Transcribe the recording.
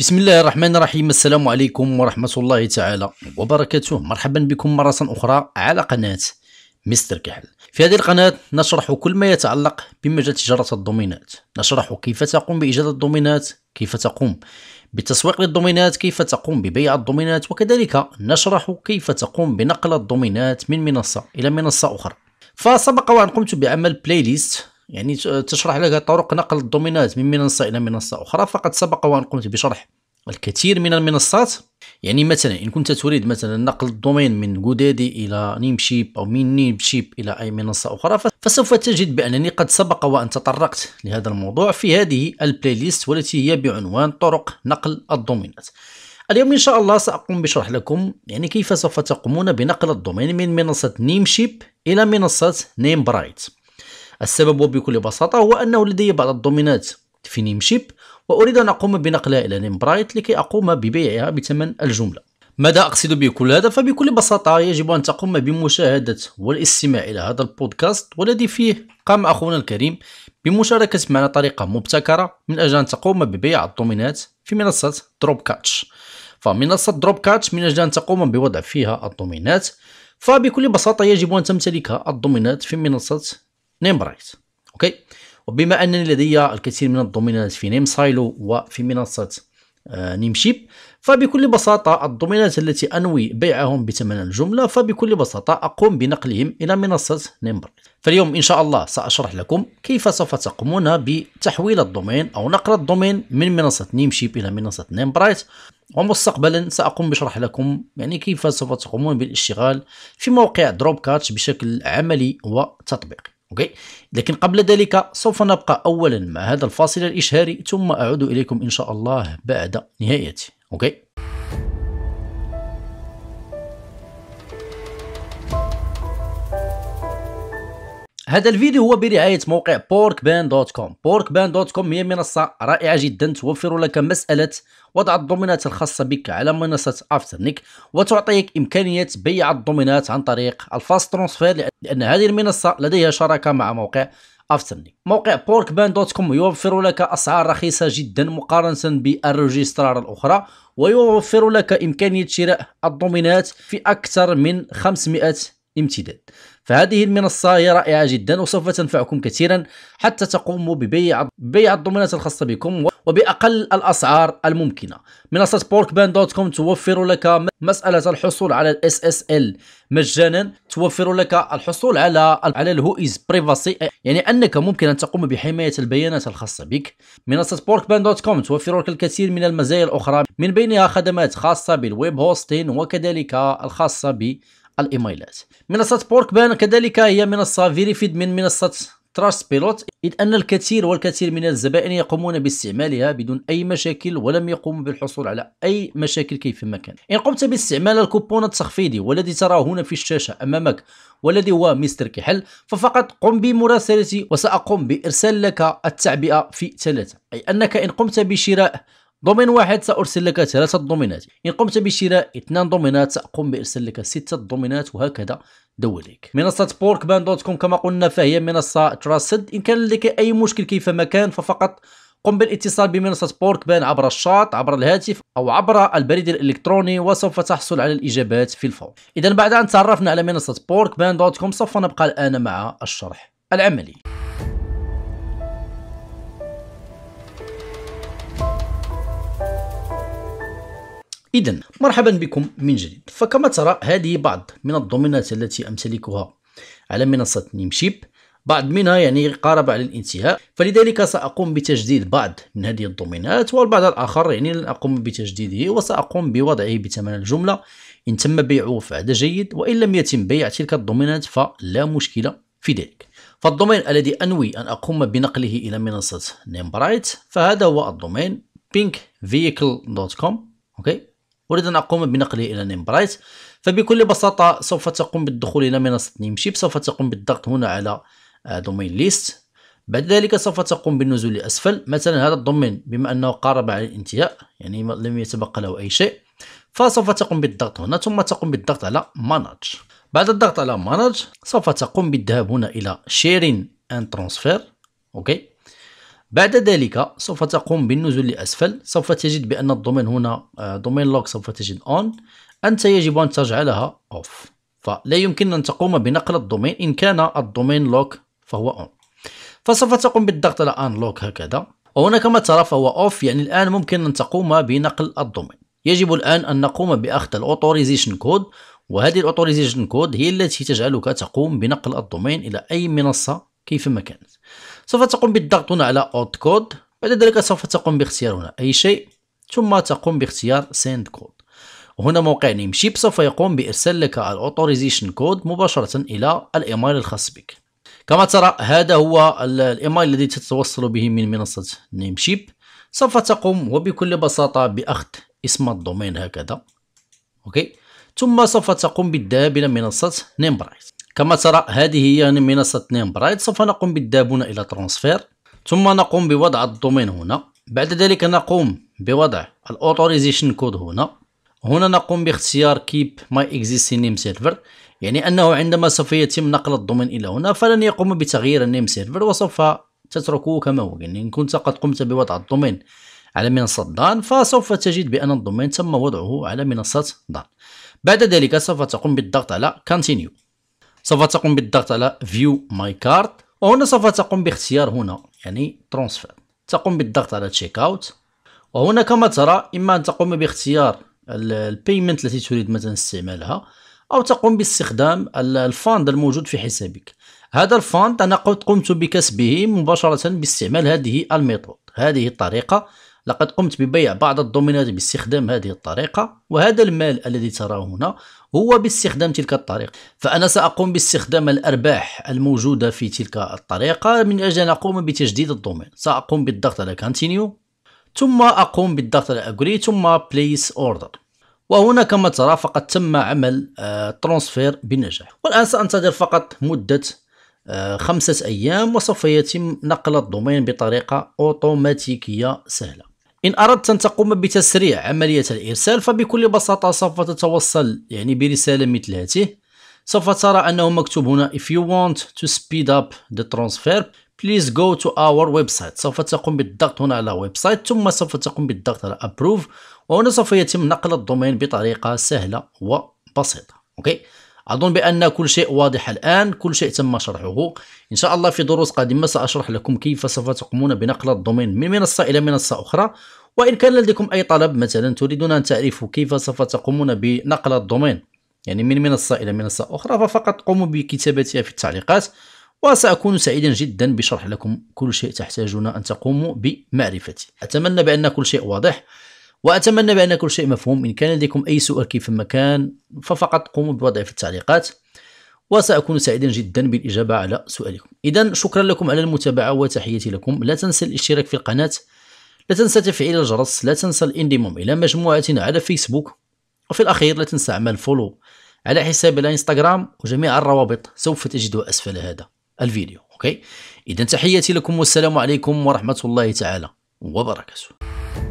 بسم الله الرحمن الرحيم السلام عليكم ورحمة الله تعالى وبركاته مرحبا بكم مرة أخرى على قناة مستر كحل في هذه القناة نشرح كل ما يتعلق بمجال تجارة الدومينات نشرح كيف تقوم بإيجاد الدومينات كيف تقوم بالتسويق للدومينات كيف تقوم ببيع الدومينات وكذلك نشرح كيف تقوم بنقل الدومينات من منصة إلى منصة أخرى فسبق وأن قمت بعمل بلاي ليست يعني تشرح لك طرق نقل الدومينات من منصة إلى منصة أخرى فقد سبق وأن قمت بشرح الكثير من المنصات يعني مثلا ان كنت تريد مثلا نقل الدومين من جودادي الى نيمشيب او من نيمشيب الى اي منصه اخرى فسوف تجد بانني قد سبق وان تطرقت لهذا الموضوع في هذه البلاي ليست والتي هي بعنوان طرق نقل الدومينات اليوم ان شاء الله ساقوم بشرح لكم يعني كيف سوف تقومون بنقل الدومين من منصه نيمشيب الى منصه نيم برايت السبب وبكل بساطه هو انه لدي بعض الدومينات في شيب وأريد أن أقوم بنقلها إلى نيمبرايت لكي أقوم ببيعها بثمن الجملة ماذا أقصد بكل هذا؟ فبكل بساطة يجب أن تقوم بمشاهدة والاستماع إلى هذا البودكاست والذي فيه قام أخونا الكريم بمشاركة معنا طريقة مبتكرة من أجل أن تقوم ببيع الدومينات في منصة دروب كاتش فمنصة دروب كاتش من أجل أن تقوم بوضع فيها الدومينات فبكل بساطة يجب أن تمتلك الدومينات في منصة نيمبرايت أوكي وبما أنني لدي الكثير من الدومينات في نيم سايلو وفي منصة آه، نيمشيب فبكل بساطة الدومينات التي أنوي بيعهم بثمن الجملة فبكل بساطة أقوم بنقلهم إلى منصة نيمبر فاليوم إن شاء الله سأشرح لكم كيف سوف تقومون بتحويل الدومين أو نقل الدومين من منصة نيمشيب إلى منصة نيمبرايت ومستقبلا سأقوم بشرح لكم يعني كيف سوف تقومون بالاشتغال في موقع دروب كاتش بشكل عملي وتطبيقي أوكي لكن قبل ذلك سوف نبقى أولا مع هذا الفاصل الإشهاري ثم أعود إليكم إن شاء الله بعد نهايته أوكي هذا الفيديو هو برعاية موقع بوركبان دوت كوم دوت كوم هي منصة رائعة جدا توفر لك مسألة وضع الضمانات الخاصة بك على منصة افترنيك وتعطيك إمكانية بيع الضمانات عن طريق الفاست ترانسفير لأن هذه المنصة لديها شراكة مع موقع افترنيك موقع بوركبان دوت كوم يوفر لك أسعار رخيصة جدا مقارنة بالريجسترار الأخرى ويوفر لك إمكانية شراء الضمانات في أكثر من 500 امتداد فهذه المنصة هي رائعة جدا وسوف تنفعكم كثيرا حتى تقوموا ببيع بيع الضمانات الخاصة بكم وبأقل الأسعار الممكنة منصة بوركبان دوت كوم توفر لك مسألة الحصول على الاس اس ال مجانا توفر لك الحصول على على الهويز بريفاسي يعني أنك ممكن أن تقوم بحماية البيانات الخاصة بك منصة بوركبان دوت كوم توفر لك الكثير من المزايا الأخرى من بينها خدمات خاصة بالويب هوستين وكذلك الخاصة ب الايميلات منصة بورك بان كذلك هي منصة فيريفيد من منصة تراست بيلوت إذ أن الكثير والكثير من الزبائن يقومون باستعمالها بدون أي مشاكل ولم يقوموا بالحصول على أي مشاكل كيفما كان إن قمت باستعمال الكوبون التخفيضي والذي تراه هنا في الشاشة أمامك والذي هو مستر كحل ففقط قم بمراسلتي وسأقوم بإرسال لك التعبئة في ثلاثة أي أنك إن قمت بشراء دومين واحد سأرسل لك ثلاثة دومينات إن قمت بشراء اثنان دومينات سأقوم بإرسال لك ستة دومينات وهكذا دوليك منصة بوركبان دوت كوم كما قلنا فهي منصة تراستد إن كان لك أي مشكل كيفما كان ففقط قم بالاتصال بمنصة بوركبان عبر الشاط عبر الهاتف أو عبر البريد الإلكتروني وسوف تحصل على الإجابات في الفور إذا بعد أن تعرفنا على منصة بوركبان دوت كوم سوف نبقى الآن مع الشرح العملي إذا مرحبا بكم من جديد فكما ترى هذه بعض من الضمانات التي أمتلكها على منصة نيمشيب بعض منها يعني قارب على الانتهاء فلذلك سأقوم بتجديد بعض من هذه الضمانات والبعض الآخر يعني لن أقوم بتجديده وسأقوم بوضعه بثمن الجملة إن تم بيعه فهذا جيد وإن لم يتم بيع تلك الضمانات فلا مشكلة في ذلك فالدومين الذي أنوي أن أقوم بنقله إلى منصة نيمبرايت فهذا هو الدومين pinkvehicle.com أوكي أريد أن أقوم بنقله إلى نيمبرايت فبكل بساطة سوف تقوم بالدخول إلى منصة نيمشيب سوف تقوم بالضغط هنا على دومين آه، ليست بعد ذلك سوف تقوم بالنزول لأسفل مثلا هذا الدومين بما أنه قارب على الانتهاء يعني لم يتبقى له أي شيء فسوف تقوم بالضغط هنا ثم تقوم بالضغط على مانج بعد الضغط على مانج سوف تقوم بالذهاب هنا إلى شيرين اند ترانسفير اوكي بعد ذلك سوف تقوم بالنزول لأسفل سوف تجد بأن الدومين هنا دومين آه، لوك سوف تجد اون أنت يجب أن تجعلها اوف فلا يمكن أن تقوم بنقل الدومين إن كان الدومين لوك فهو اون فسوف تقوم بالضغط على ان هكذا وهنا كما ترى فهو اوف يعني الآن ممكن أن تقوم بنقل الدومين يجب الآن أن نقوم بأخذ الأوتوريزيشن كود وهذه الأوتوريزيشن كود هي التي تجعلك تقوم بنقل الدومين إلى أي منصة كيفما كانت سوف تقوم بالضغط هنا على اوت كود بعد ذلك سوف تقوم باختيار هنا اي شيء ثم تقوم باختيار سيند كود وهنا موقع نيم شيب سوف يقوم بارسال لك الاوتوريزيشن كود مباشره الى الايميل الخاص بك كما ترى هذا هو الايميل الذي تتوصل به من منصه نيم شيب سوف تقوم وبكل بساطه باخذ اسم الدومين هكذا اوكي ثم سوف تقوم بالذهاب الى منصه نيمبرايز كما ترى هذه هي منصة نيم برايت سوف نقوم بالدابون إلى ترانسفير ثم نقوم بوضع الدومين هنا بعد ذلك نقوم بوضع الاوتوريزيشن كود هنا هنا نقوم باختيار كيب ماي اكزيستين نيم سيرفر يعني انه عندما سوف يتم نقل الدومين الى هنا فلن يقوم بتغيير النيم سيرفر وسوف تتركه كما هو يعني ان كنت قد قمت بوضع الدومين على منصة دان فسوف تجد بأن الدومين تم وضعه على منصة دان بعد ذلك سوف تقوم بالضغط على كونتينيو سوف تقوم بالضغط على فيو ماي كارد وهنا سوف تقوم باختيار هنا يعني ترانسفير تقوم بالضغط على تشيك اوت وهنا كما ترى اما ان تقوم باختيار البيمنت التي تريد مثلا استعمالها او تقوم باستخدام الفاند الموجود في حسابك هذا الفاند انا قد قمت بكسبه مباشره باستعمال هذه الميثود هذه الطريقه لقد قمت ببيع بعض الدومينات باستخدام هذه الطريقة وهذا المال الذي تراه هنا هو باستخدام تلك الطريقة فأنا سأقوم باستخدام الأرباح الموجودة في تلك الطريقة من أجل أن أقوم بتجديد الدومين سأقوم بالضغط على Continue ثم أقوم بالضغط على Agree ثم Place Order وهنا كما ترى فقد تم عمل ترانسفير آه، بنجاح والآن سأنتظر فقط مدة آه، خمسة أيام وسوف يتم نقل الدومين بطريقة أوتوماتيكية سهلة إن أردت أن تقوم بتسريع عملية الإرسال فبكل بساطة سوف تتوصل يعني برسالة مثل هذه سوف ترى أنه مكتوب هنا If you want to speed up the transfer please go to our website سوف تقوم بالضغط هنا على website ثم سوف تقوم بالضغط على approve وهنا سوف يتم نقل الدومين بطريقة سهلة وبسيطة أوكي أظن بأن كل شيء واضح الآن كل شيء تم شرحه إن شاء الله في دروس قادمة سأشرح لكم كيف سوف تقومون بنقل الدومين من منصة إلى منصة أخرى وإن كان لديكم أي طلب مثلا تريدون أن تعرفوا كيف سوف تقومون بنقل الدومين يعني من منصة إلى منصة أخرى ففقط قوموا بكتابتها في التعليقات وسأكون سعيدا جدا بشرح لكم كل شيء تحتاجون أن تقوموا بمعرفته أتمنى بأن كل شيء واضح وأتمنى بأن كل شيء مفهوم إن كان لديكم أي سؤال كيفما كان ففقط قوموا بوضعه في التعليقات وسأكون سعيدا جدا بالإجابة على سؤالكم إذا شكرا لكم على المتابعة وتحياتي لكم لا تنسى الاشتراك في القناة لا تنسى تفعيل الجرس لا تنسى الانضمام إلى مجموعتنا على فيسبوك وفي الأخير لا تنسى عمل فولو على حساب الانستغرام وجميع الروابط سوف تجدها أسفل هذا الفيديو أوكي إذا تحياتي لكم والسلام عليكم ورحمة الله تعالى وبركاته